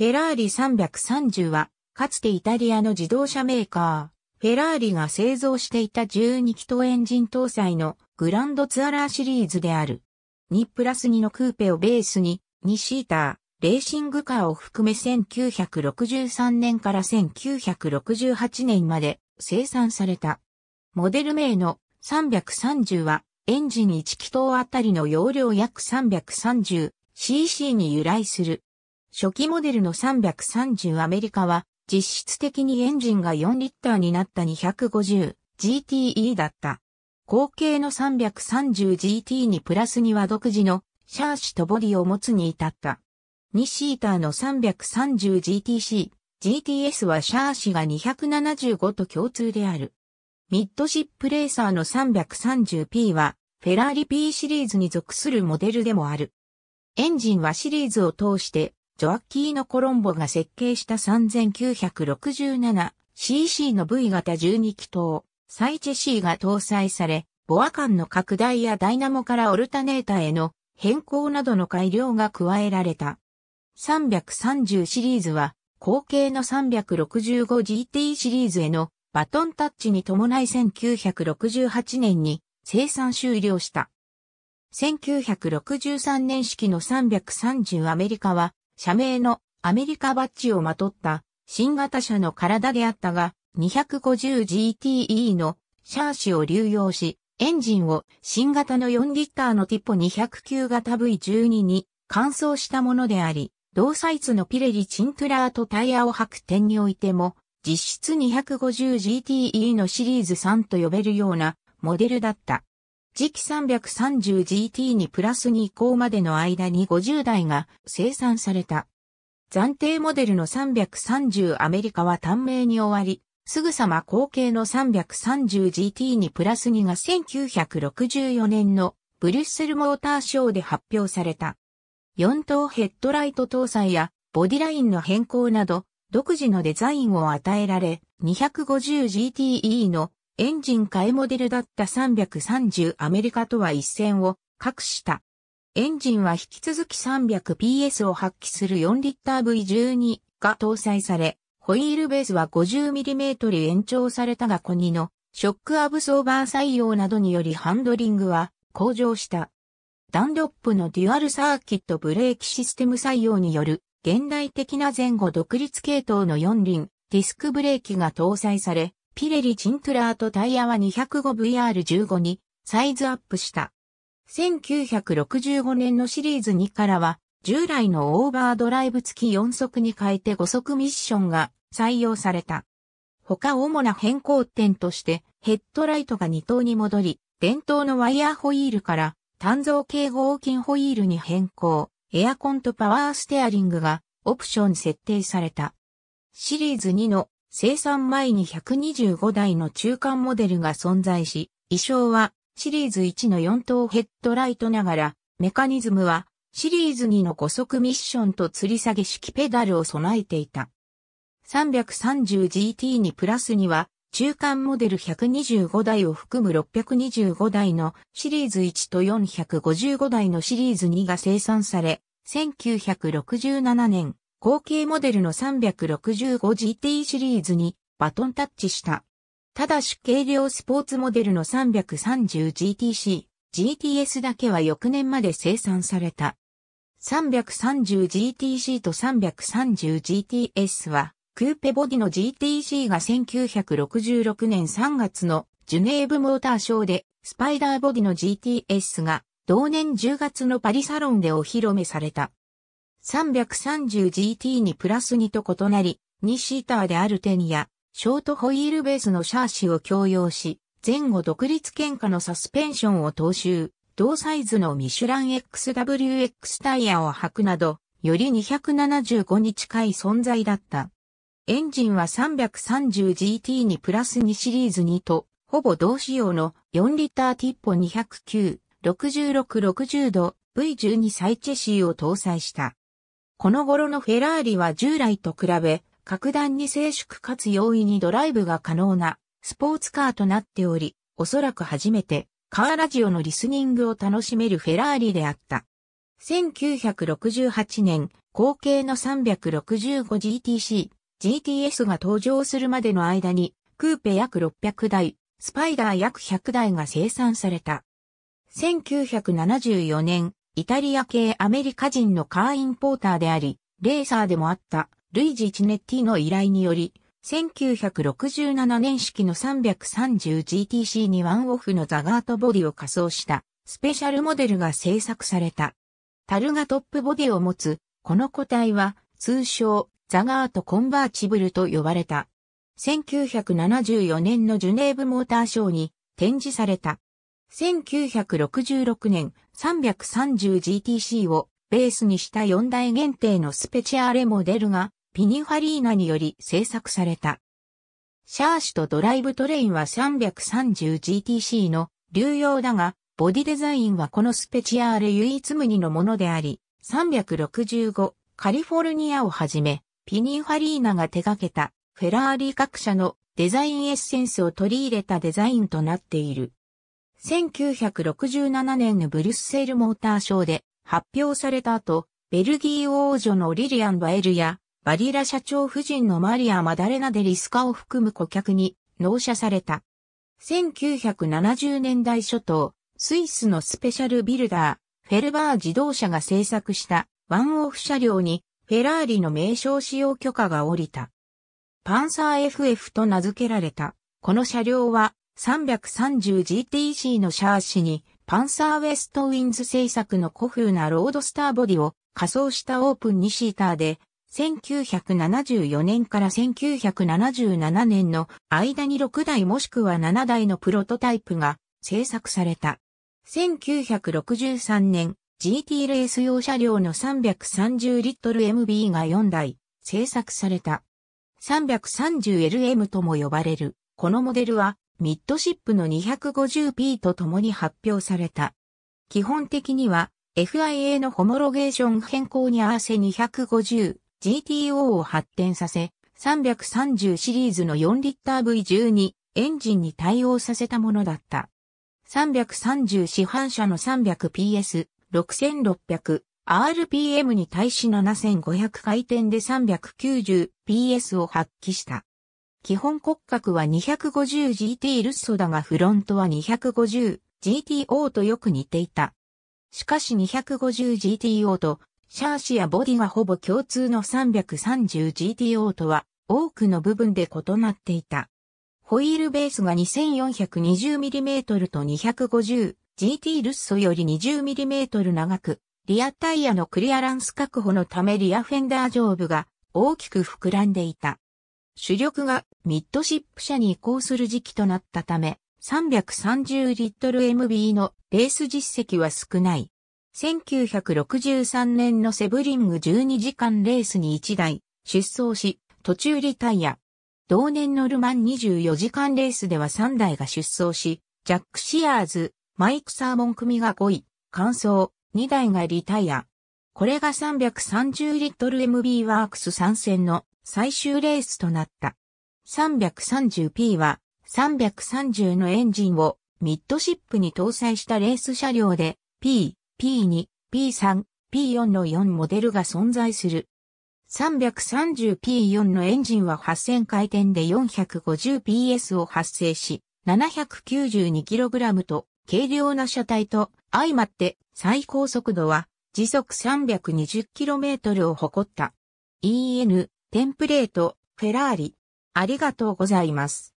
フェラーリ330は、かつてイタリアの自動車メーカー、フェラーリが製造していた12気筒エンジン搭載のグランドツアラーシリーズである。2プラス2のクーペをベースに、2シーター、レーシングカーを含め1963年から1968年まで生産された。モデル名の330は、エンジン1気筒あたりの容量約 330cc に由来する。初期モデルの330アメリカは、実質的にエンジンが4リッターになった 250GTE だった。後継の 330GT にプラスには独自のシャーシとボディを持つに至った。2シーターの 330GTC、GTS はシャーシが275と共通である。ミッドシップレーサーの 330P は、フェラーリ P シリーズに属するモデルでもある。エンジンはシリーズを通してジョアッキーノ・コロンボが設計した 3967cc の V 型12気筒、サイチェ C が搭載され、ボア間の拡大やダイナモからオルタネータへの変更などの改良が加えられた。330シリーズは、後継の 365GT シリーズへのバトンタッチに伴い1968年に生産終了した。1963年式の330アメリカは社名のアメリカバッジをまとった新型車の体であったが、250GTE のシャーシを流用し、エンジンを新型の4リッターのティポ209型 V12 に換装したものであり、同サイズのピレリチントラーとタイヤを履く点においても、実質 250GTE のシリーズ3と呼べるようなモデルだった。次期 330GT にプラスに移行までの間に50台が生産された。暫定モデルの330アメリカは短命に終わり、すぐさま後継の 330GT にプラス2が1964年のブリュッセルモーターショーで発表された。4等ヘッドライト搭載やボディラインの変更など独自のデザインを与えられ 250GTE のエンジン替えモデルだった330アメリカとは一線を画した。エンジンは引き続き 300PS を発揮する 4LV12 が搭載され、ホイールベースは 50mm 延長されたがコニのショックアブソーバー採用などによりハンドリングは向上した。ダンロップのデュアルサーキットブレーキシステム採用による現代的な前後独立系統の4輪ディスクブレーキが搭載され、ピレリチントラーとタイヤは 205VR15 にサイズアップした。1965年のシリーズ2からは、従来のオーバードライブ付き4速に変えて5速ミッションが採用された。他主な変更点として、ヘッドライトが2灯に戻り、伝統のワイヤーホイールから単造系合金ホイールに変更、エアコンとパワーステアリングがオプション設定された。シリーズ2の生産前に125台の中間モデルが存在し、衣装はシリーズ1の4等ヘッドライトながら、メカニズムはシリーズ2の5速ミッションと吊り下げ式ペダルを備えていた。330GT にプラスには、中間モデル125台を含む625台のシリーズ1と455台のシリーズ2が生産され、1967年後継モデルの 365GT シリーズにバトンタッチした。ただし軽量スポーツモデルの 330GTC、GTS だけは翌年まで生産された。330GTC と 330GTS は、クーペボディの GTC が1966年3月のジュネーブモーターショーで、スパイダーボディの GTS が同年10月のパリサロンでお披露目された。330GT にプラス2と異なり、2シーターであるテニや、ショートホイールベースのシャーシを強要し、前後独立喧嘩のサスペンションを踏襲、同サイズのミシュラン XWX タイヤを履くなど、より275に近い存在だった。エンジンは 330GT にプラス2シリーズ2と、ほぼ同仕様の4リッターティッポ209、6660度 V12 サイチェシーを搭載した。この頃のフェラーリは従来と比べ、格段に静粛かつ容易にドライブが可能なスポーツカーとなっており、おそらく初めてカーラジオのリスニングを楽しめるフェラーリであった。1968年、後継の 365GTC、GTS が登場するまでの間に、クーペ約600台、スパイダー約100台が生産された。1974年、イタリア系アメリカ人のカーインポーターであり、レーサーでもあったルイジ・チネッティの依頼により、1967年式の 330GTC にワンオフのザガートボディを仮装したスペシャルモデルが制作された。タルがトップボディを持つ、この個体は通称ザガートコンバーチブルと呼ばれた。1974年のジュネーブモーターショーに展示された。1966年 330GTC をベースにした4台限定のスペチアレモデルがピニファリーナにより制作された。シャーシとドライブトレインは 330GTC の流用だが、ボディデザインはこのスペチアーレ唯一無二のものであり、365カリフォルニアをはじめ、ピニーファリーナが手掛けたフェラーリ各社のデザインエッセンスを取り入れたデザインとなっている。1967年のブリュッセルモーターショーで発表された後、ベルギー王女のリリアン・バエルや、バリラ社長夫人のマリア・マダレナ・デ・リスカを含む顧客に納車された。1970年代初頭、スイスのスペシャルビルダー、フェルバー自動車が製作したワンオフ車両にフェラーリの名称使用許可が下りた。パンサー FF と名付けられた。この車両は 330GTC のシャーシに、パンサーウェストウィンズ製作の古風なロードスターボディを仮装したオープン2シーターで、1974年から1977年の間に6台もしくは7台のプロトタイプが製作された。1963年、GT レース用車両の330リットル MB が4台製作された。330LM とも呼ばれる。このモデルはミッドシップの 250p と共に発表された。基本的には FIA のホモロゲーション変更に合わせ 250GTO を発展させ、330シリーズの4リッター V12 エンジンに対応させたものだった。330市販車の 300PS6600 RPM に対し7500回転で 390PS を発揮した。基本骨格は 250GT ルッソだがフロントは 250GTO とよく似ていた。しかし 250GTO とシャーシやボディがほぼ共通の 330GTO とは多くの部分で異なっていた。ホイールベースが 2420mm と 250GT ルッソより 20mm 長く、リアタイヤのクリアランス確保のためリアフェンダー上部が大きく膨らんでいた。主力がミッドシップ車に移行する時期となったため、330リットル MB のレース実績は少ない。1963年のセブリング12時間レースに1台出走し、途中リタイア。同年のルマン24時間レースでは3台が出走し、ジャック・シアーズ、マイク・サーモン組が5位、完走、2台がリタイア。これが330リットル MB ワークス参戦の最終レースとなった。330P は330のエンジンをミッドシップに搭載したレース車両で P、P2、P3、P4 の4モデルが存在する。330P4 のエンジンは8000回転で 450PS を発生し、792kg と軽量な車体と相まって最高速度は時速 320km を誇った。EN テンプレート、フェラーリ。ありがとうございます。